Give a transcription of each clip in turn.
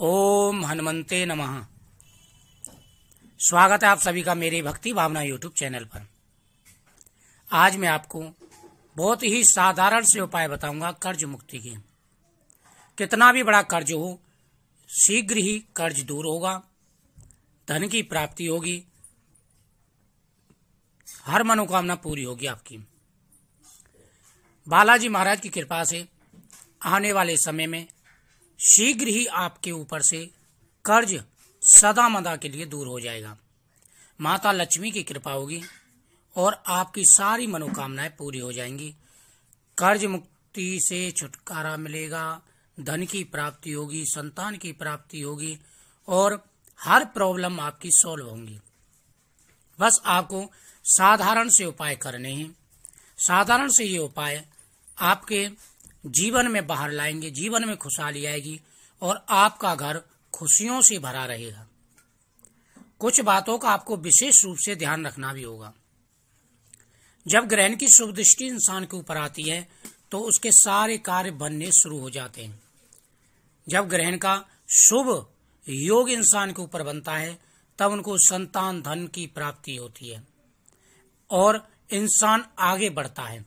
ओम हनुमते नमः स्वागत है आप सभी का मेरे भक्ति भावना यूट्यूब चैनल पर आज मैं आपको बहुत ही साधारण से उपाय बताऊंगा कर्ज मुक्ति के कितना भी बड़ा कर्ज हो शीघ्र ही कर्ज दूर होगा धन की प्राप्ति होगी हर मनोकामना पूरी होगी आपकी बालाजी महाराज की कृपा से आने वाले समय में शीघ्र ही आपके ऊपर से कर्ज सदा मदा के लिए दूर हो जाएगा माता लक्ष्मी की कृपा होगी और आपकी सारी मनोकामनाएं पूरी हो जाएंगी कर्ज मुक्ति से छुटकारा मिलेगा धन की प्राप्ति होगी संतान की प्राप्ति होगी और हर प्रॉब्लम आपकी सॉल्व होंगी बस आपको साधारण से उपाय करने हैं साधारण से ये उपाय आपके जीवन में बाहर लाएंगे जीवन में खुशहाली आएगी और आपका घर खुशियों से भरा रहेगा कुछ बातों का आपको विशेष रूप से ध्यान रखना भी होगा जब ग्रहण की शुभ दृष्टि इंसान के ऊपर आती है तो उसके सारे कार्य बनने शुरू हो जाते हैं जब ग्रहण का शुभ योग इंसान के ऊपर बनता है तब उनको संतान धन की प्राप्ति होती है और इंसान आगे बढ़ता है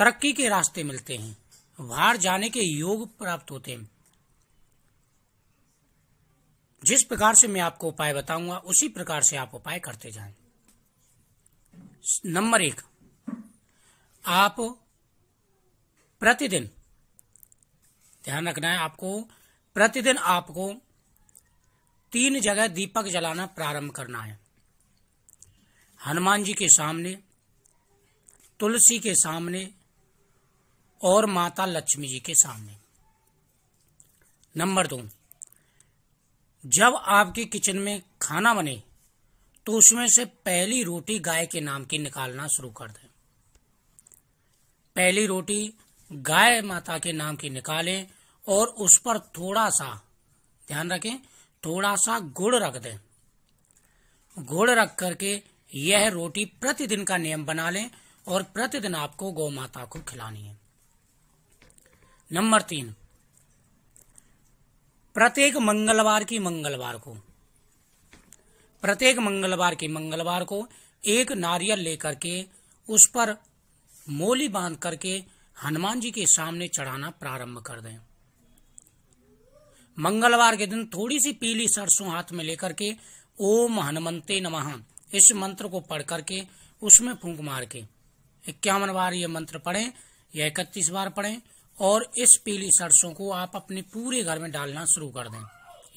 तरक्की के रास्ते मिलते हैं बाहर जाने के योग प्राप्त होते हैं जिस प्रकार से मैं आपको उपाय बताऊंगा उसी प्रकार से आप उपाय करते जाएं। नंबर एक आप प्रतिदिन ध्यान रखना है आपको प्रतिदिन आपको तीन जगह दीपक जलाना प्रारंभ करना है हनुमान जी के सामने तुलसी के सामने और माता लक्ष्मी जी के सामने नंबर दो जब आपके किचन में खाना बने तो उसमें से पहली रोटी गाय के नाम की निकालना शुरू कर दें पहली रोटी गाय माता के नाम की निकालें और उस पर थोड़ा सा ध्यान रखें थोड़ा सा गुड़ रख दें गुड़ रख करके यह रोटी प्रतिदिन का नियम बना लें और प्रतिदिन आपको गौ माता को खिलानी है नंबर तीन प्रत्येक मंगलवार की मंगलवार को प्रत्येक मंगलवार की मंगलवार को एक नारियल लेकर के उस पर मोली बांध करके हनुमान जी के सामने चढ़ाना प्रारंभ कर दें मंगलवार के दिन थोड़ी सी पीली सरसों हाथ में लेकर के ओम हनुमते नमः इस मंत्र को पढ़ करके उसमें फूंक मार के इक्यावन बार ये मंत्र पढ़ें या इकतीस बार पढ़ें और इस पीली सरसों को आप अपने पूरे घर में डालना शुरू कर दें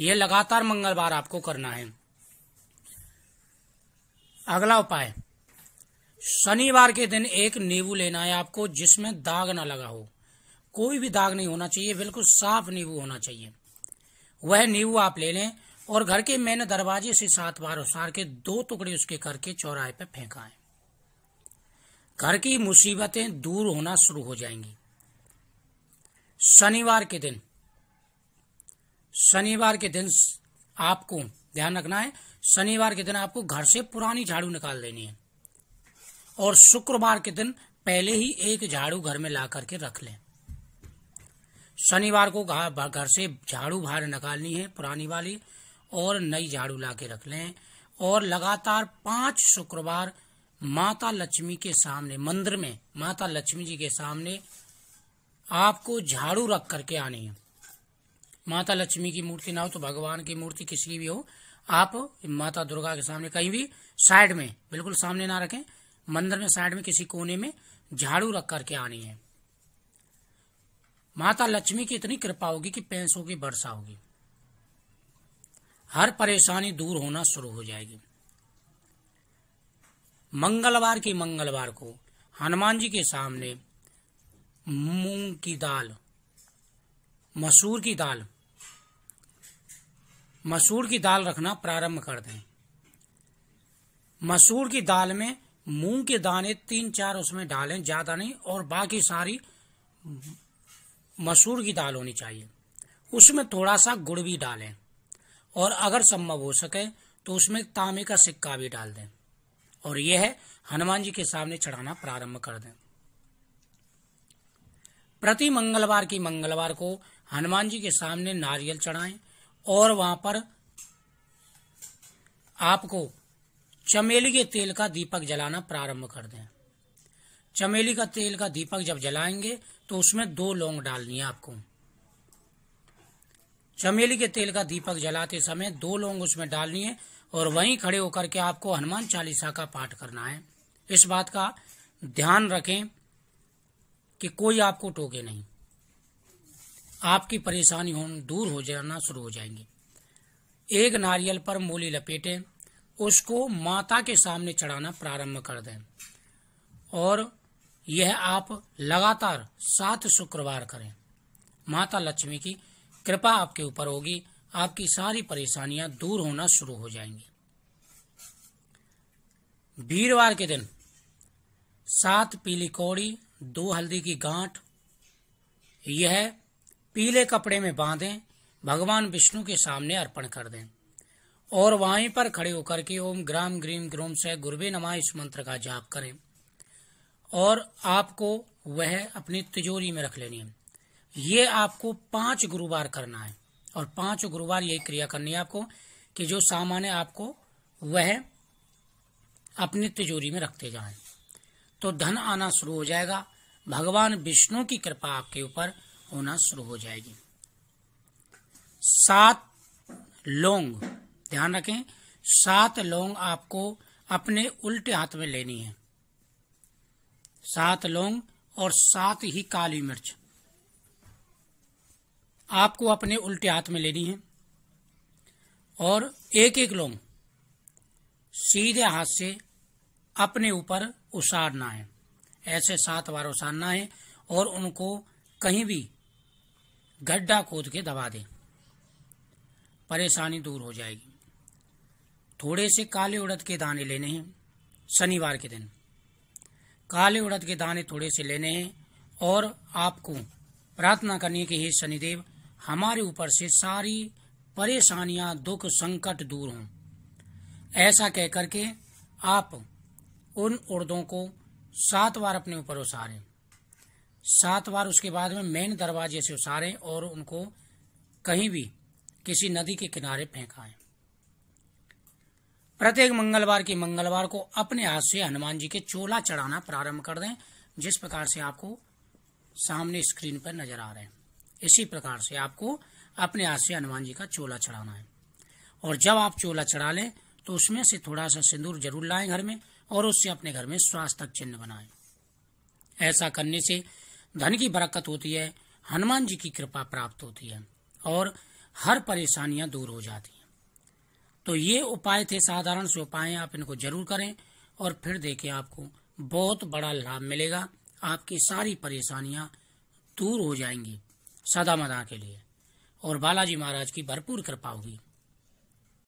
यह लगातार मंगलवार आपको करना है अगला उपाय शनिवार के दिन एक नींबू लेना है आपको जिसमें दाग ना लगा हो कोई भी दाग नहीं होना चाहिए बिल्कुल साफ नींबू होना चाहिए वह नींबू आप ले लें और घर के मैंने दरवाजे से सात बार उसार के दो टुकड़े उसके करके चौराहे पर फेंका है घर की मुसीबतें दूर होना शुरू हो जाएंगी शनिवार के दिन शनिवार के दिन आपको ध्यान रखना है शनिवार के दिन आपको घर से पुरानी झाड़ू निकाल लेनी है और शुक्रवार के दिन पहले ही एक झाड़ू घर में ला करके रख लें शनिवार को घर से झाड़ू बाहर निकालनी है पुरानी वाली और नई झाड़ू ला के रख लें और लगातार पांच शुक्रवार माता लक्ष्मी के सामने मंदिर में माता लक्ष्मी जी के सामने आपको झाड़ू रख करके आनी है माता लक्ष्मी की मूर्ति ना हो तो भगवान की मूर्ति किसी की भी हो आप माता दुर्गा के सामने कहीं भी साइड में बिल्कुल सामने ना रखें मंदिर में साइड में किसी कोने में झाड़ू रख करके आनी है माता लक्ष्मी की इतनी कृपा होगी कि पैसों की वर्षा होगी हर परेशानी दूर होना शुरू हो जाएगी मंगलवार की मंगलवार को हनुमान जी के सामने मूंग की दाल मसूर की दाल मसूर की दाल रखना प्रारंभ कर दें मसूर की दाल में मूंग के दाने तीन चार उसमें डालें ज्यादा नहीं और बाकी सारी मसूर की दाल होनी चाहिए उसमें थोड़ा सा गुड़ भी डालें और अगर संभव हो सके तो उसमें तांबे का सिक्का भी डाल दें और यह है हनुमान जी के सामने चढ़ाना प्रारंभ कर दें प्रति मंगलवार की मंगलवार को हनुमान जी के सामने नारियल चढ़ाएं और वहां पर आपको चमेली के तेल का दीपक जलाना प्रारंभ कर दें चमेली का तेल का दीपक जब जलाएंगे तो उसमें दो लौंग डालनी है आपको चमेली के तेल का दीपक जलाते समय दो लौंग उसमें डालनी है और वहीं खड़े होकर के आपको हनुमान चालीसा का पाठ करना है इस बात का ध्यान रखें कि कोई आपको टोके नहीं आपकी परेशानी होन दूर हो जाना शुरू हो जाएंगी एक नारियल पर मूली लपेटें उसको माता के सामने चढ़ाना प्रारंभ कर दें और यह आप लगातार सात शुक्रवार करें माता लक्ष्मी की कृपा आपके ऊपर होगी आपकी सारी परेशानियां दूर होना शुरू हो जाएंगी वीरवार के दिन सात पीली कौड़ी दो हल्दी की गांठ यह पीले कपड़े में बांधें भगवान विष्णु के सामने अर्पण कर दें और वहीं पर खड़े होकर के ओम ग्राम ग्रीम ग्रोम से गुरबे नमा इस मंत्र का जाप करें और आपको वह अपनी तिजोरी में रख लेनी है ये आपको पांच गुरुवार करना है और पांच गुरुवार यही क्रिया करनी है आपको कि जो सामान है आपको वह अपनी तिजोरी में रखते जाए तो धन आना शुरू हो जाएगा भगवान विष्णु की कृपा आपके ऊपर होना शुरू हो जाएगी सात लोंग ध्यान रखें सात लोंग आपको अपने उल्टे हाथ में लेनी है सात लौंग और सात ही काली मिर्च आपको अपने उल्टे हाथ में लेनी है और एक एक लौंग सीधे हाथ से अपने ऊपर उसारना है ऐसे सात बार उसानना है और उनको कहीं भी गड्ढा खोद के दबा दें परेशानी दूर हो जाएगी थोड़े से काले उड़द के दाने लेने हैं शनिवार के दिन काले उड़द के दाने थोड़े से लेने हैं और आपको प्रार्थना करनी है कि हे शनिदेव हमारे ऊपर से सारी परेशानियां दुख संकट दूर हों ऐसा कह करके आप उन उड़दों को सात बार अपने ऊपर उसारे सात बार उसके बाद में मेन दरवाजे से उसारे और उनको कहीं भी किसी नदी के किनारे फेंकाएं प्रत्येक मंगलवार की मंगलवार को अपने हाथ से हनुमान जी के चोला चढ़ाना प्रारंभ कर दें जिस प्रकार से आपको सामने स्क्रीन पर नजर आ रहे हैं इसी प्रकार से आपको अपने हाथ से हनुमान जी का चोला चढ़ाना है और जब आप चोला चढ़ा लें तो उसमें से थोड़ा सा सिंदूर जरूर लाएं घर में और उससे अपने घर में स्वास्थ्य चिन्ह बनाए ऐसा करने से धन की बरकत होती है हनुमान जी की कृपा प्राप्त होती है और हर परेशानियां दूर हो जाती हैं तो ये उपाय थे साधारण से उपाय आप इनको जरूर करें और फिर देखें आपको बहुत बड़ा लाभ मिलेगा आपकी सारी परेशानियां दूर हो जाएंगी सदा मदा के लिए और बालाजी महाराज की भरपूर कृपा होगी